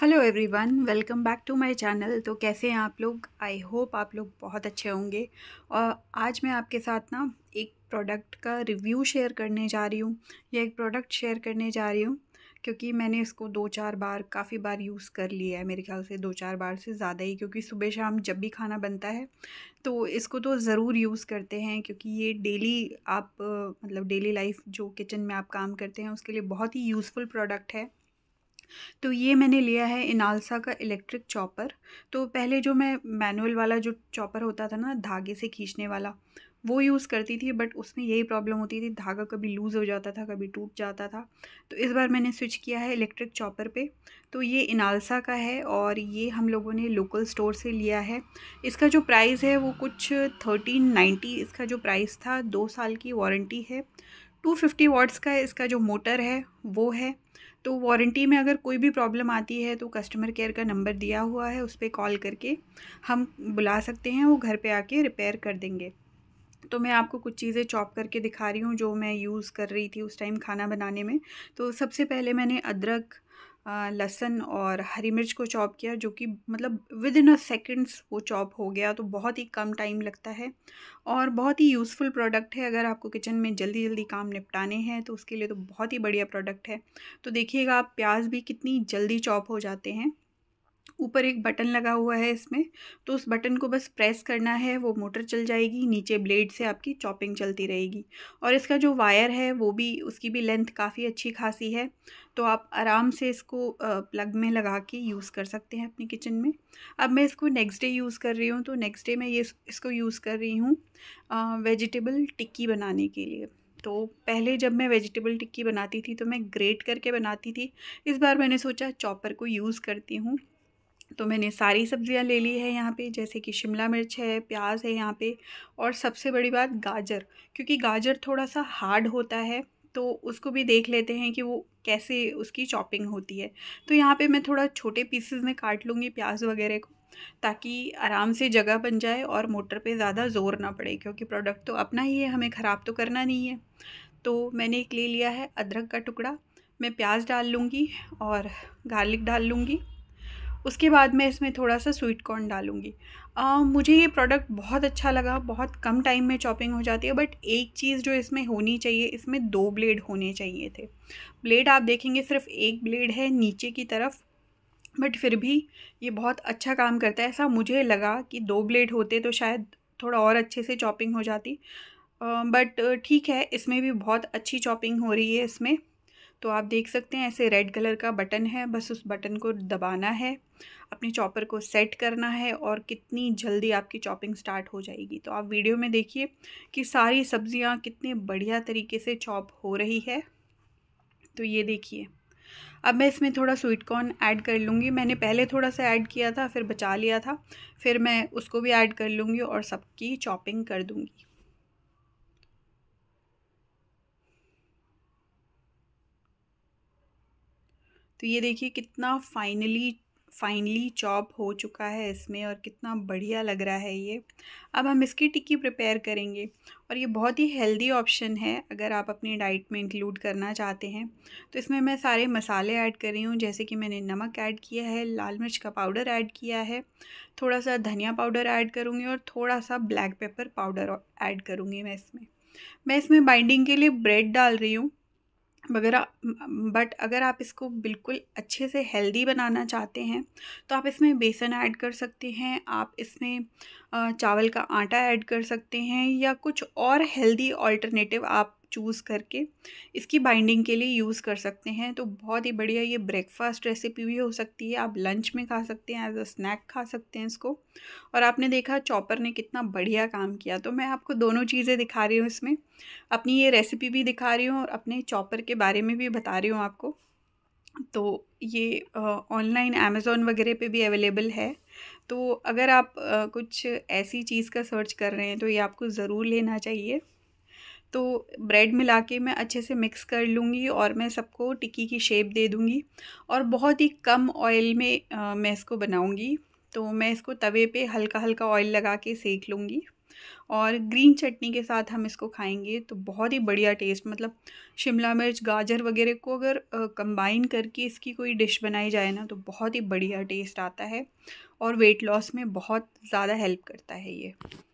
hello everyone welcome back to my channel तो कैसे हैं आप लोग आई होप आप लोग बहुत अच्छे होंगे और आज मैं आपके साथ ना एक प्रोडक्ट का रिव्यू शेयर करने जा रही हूँ या एक प्रोडक्ट शेयर करने जा रही हूँ क्योंकि मैंने इसको दो चार बार काफ़ी बार यूज़ कर लिया है मेरे ख्याल से दो चार बार से ज़्यादा ही क्योंकि सुबह शाम जब भी खाना बनता है तो इसको तो ज़रूर यूज़ करते हैं क्योंकि ये डेली आप मतलब डेली लाइफ जो किचन में आप काम करते हैं उसके लिए बहुत ही यूज़फुल प्रोडक्ट है तो ये मैंने लिया है इनालसा का इलेक्ट्रिक चॉपर तो पहले जो मैं मैनुअल वाला जो चॉपर होता था ना धागे से खींचने वाला वो यूज़ करती थी बट उसमें यही प्रॉब्लम होती थी धागा कभी लूज़ हो जाता था कभी टूट जाता था तो इस बार मैंने स्विच किया है इलेक्ट्रिक चॉपर पे तो ये इनालसा का है और ये हम लोगों ने लोकल स्टोर से लिया है इसका जो प्राइस है वो कुछ थर्टीन नाइन्टी इसका जो प्राइस था दो साल की वारंटी है टू फिफ्टी वाट्स का इसका जो मोटर है वो है तो वारंटी में अगर कोई भी प्रॉब्लम आती है तो कस्टमर केयर का नंबर दिया हुआ है उस पर कॉल करके हम बुला सकते हैं वो घर पे आके रिपेयर कर देंगे तो मैं आपको कुछ चीज़ें चॉप करके दिखा रही हूँ जो मैं यूज़ कर रही थी उस टाइम खाना बनाने में तो सबसे पहले मैंने अदरक लहसन और हरी मिर्च को चॉप किया जो कि मतलब विद इन अ सेकेंड्स वो चॉप हो गया तो बहुत ही कम टाइम लगता है और बहुत ही यूज़फुल प्रोडक्ट है अगर आपको किचन में जल्दी जल्दी काम निपटाने हैं तो उसके लिए तो बहुत ही बढ़िया प्रोडक्ट है तो देखिएगा आप प्याज भी कितनी जल्दी चॉप हो जाते हैं ऊपर एक बटन लगा हुआ है इसमें तो उस बटन को बस प्रेस करना है वो मोटर चल जाएगी नीचे ब्लेड से आपकी चॉपिंग चलती रहेगी और इसका जो वायर है वो भी उसकी भी लेंथ काफ़ी अच्छी खासी है तो आप आराम से इसको प्लग में लगा के यूज़ कर सकते हैं अपनी किचन में अब मैं इसको नेक्स्ट डे यूज़ कर रही हूँ तो नेक्स्ट डे मैं ये इसको यूज़ कर रही हूँ वेजिटेबल टिक्की बनाने के लिए तो पहले जब मैं वेजिटेबल टिक्की बनाती थी तो मैं ग्रेट करके बनाती थी इस बार मैंने सोचा चॉपर को यूज़ करती हूँ तो मैंने सारी सब्ज़ियाँ ले ली है यहाँ पे जैसे कि शिमला मिर्च है प्याज है यहाँ पे और सबसे बड़ी बात गाजर क्योंकि गाजर थोड़ा सा हार्ड होता है तो उसको भी देख लेते हैं कि वो कैसे उसकी चॉपिंग होती है तो यहाँ पे मैं थोड़ा छोटे पीसेस में काट लूँगी प्याज वगैरह को ताकि आराम से जगह बन जाए और मोटर पर ज़्यादा ज़ोर ना पड़े क्योंकि प्रोडक्ट तो अपना ही है हमें ख़राब तो करना नहीं है तो मैंने एक ले लिया है अदरक का टुकड़ा मैं प्याज डाल लूँगी और गार्लिक डाल लूँगी उसके बाद मैं इसमें थोड़ा सा स्वीट कॉर्न डालूँगी मुझे ये प्रोडक्ट बहुत अच्छा लगा बहुत कम टाइम में चॉपिंग हो जाती है बट एक चीज़ जो इसमें होनी चाहिए इसमें दो ब्लेड होने चाहिए थे ब्लेड आप देखेंगे सिर्फ एक ब्लेड है नीचे की तरफ बट फिर भी ये बहुत अच्छा काम करता है ऐसा मुझे लगा कि दो ब्लेड होते तो शायद थोड़ा और अच्छे से चॉपिंग हो जाती बट ठीक है इसमें भी बहुत अच्छी चॉपिंग हो रही है इसमें तो आप देख सकते हैं ऐसे रेड कलर का बटन है बस उस बटन को दबाना है अपने चॉपर को सेट करना है और कितनी जल्दी आपकी चॉपिंग स्टार्ट हो जाएगी तो आप वीडियो में देखिए कि सारी सब्जियां कितने बढ़िया तरीके से चॉप हो रही है तो ये देखिए अब मैं इसमें थोड़ा स्वीट कॉर्न ऐड कर लूँगी मैंने पहले थोड़ा सा ऐड किया था फिर बचा लिया था फिर मैं उसको भी ऐड कर लूँगी और सबकी चॉपिंग कर दूँगी तो ये देखिए कितना फाइनली फाइनली चॉप हो चुका है इसमें और कितना बढ़िया लग रहा है ये अब हम इसकी टिक्की प्रिपेयर करेंगे और ये बहुत ही हेल्दी ऑप्शन है अगर आप अपनी डाइट में इंक्लूड करना चाहते हैं तो इसमें मैं सारे मसाले ऐड कर रही हूँ जैसे कि मैंने नमक ऐड किया है लाल मिर्च का पाउडर ऐड किया है थोड़ा सा धनिया पाउडर ऐड करूँगी और थोड़ा सा ब्लैक पेपर पाउडर ऐड करूँगी मैं इसमें मैं इसमें बाइंडिंग के लिए ब्रेड डाल रही हूँ वगैरह बट अगर आप इसको बिल्कुल अच्छे से हेल्दी बनाना चाहते हैं तो आप इसमें बेसन ऐड कर सकते हैं आप इसमें चावल का आटा ऐड कर सकते हैं या कुछ और हेल्दी ऑल्टरनेटिव आप चूज़ करके इसकी बाइंडिंग के लिए यूज़ कर सकते हैं तो बहुत ही बढ़िया ये ब्रेकफास्ट रेसिपी भी हो सकती है आप लंच में खा सकते हैं एज अ स्नैक खा सकते हैं इसको और आपने देखा चॉपर ने कितना बढ़िया काम किया तो मैं आपको दोनों चीज़ें दिखा रही हूँ इसमें अपनी ये रेसिपी भी दिखा रही हूँ और अपने चॉपर के बारे में भी बता रही हूँ आपको तो ये ऑनलाइन अमेज़ोन वगैरह पे भी अवेलेबल है तो अगर आप आ, कुछ ऐसी चीज़ का सर्च कर रहे हैं तो ये आपको ज़रूर लेना चाहिए तो ब्रेड मिला के मैं अच्छे से मिक्स कर लूँगी और मैं सबको टिक्की की शेप दे दूँगी और बहुत ही कम ऑयल में आ, मैं इसको बनाऊँगी तो मैं इसको तवे पे हल्का हल्का ऑयल लगा के सेक लूँगी और ग्रीन चटनी के साथ हम इसको खाएंगे तो बहुत ही बढ़िया टेस्ट मतलब शिमला मिर्च गाजर वगैरह को अगर कंबाइन करके इसकी कोई डिश बनाई जाए ना तो बहुत ही बढ़िया टेस्ट आता है और वेट लॉस में बहुत ज़्यादा हेल्प करता है ये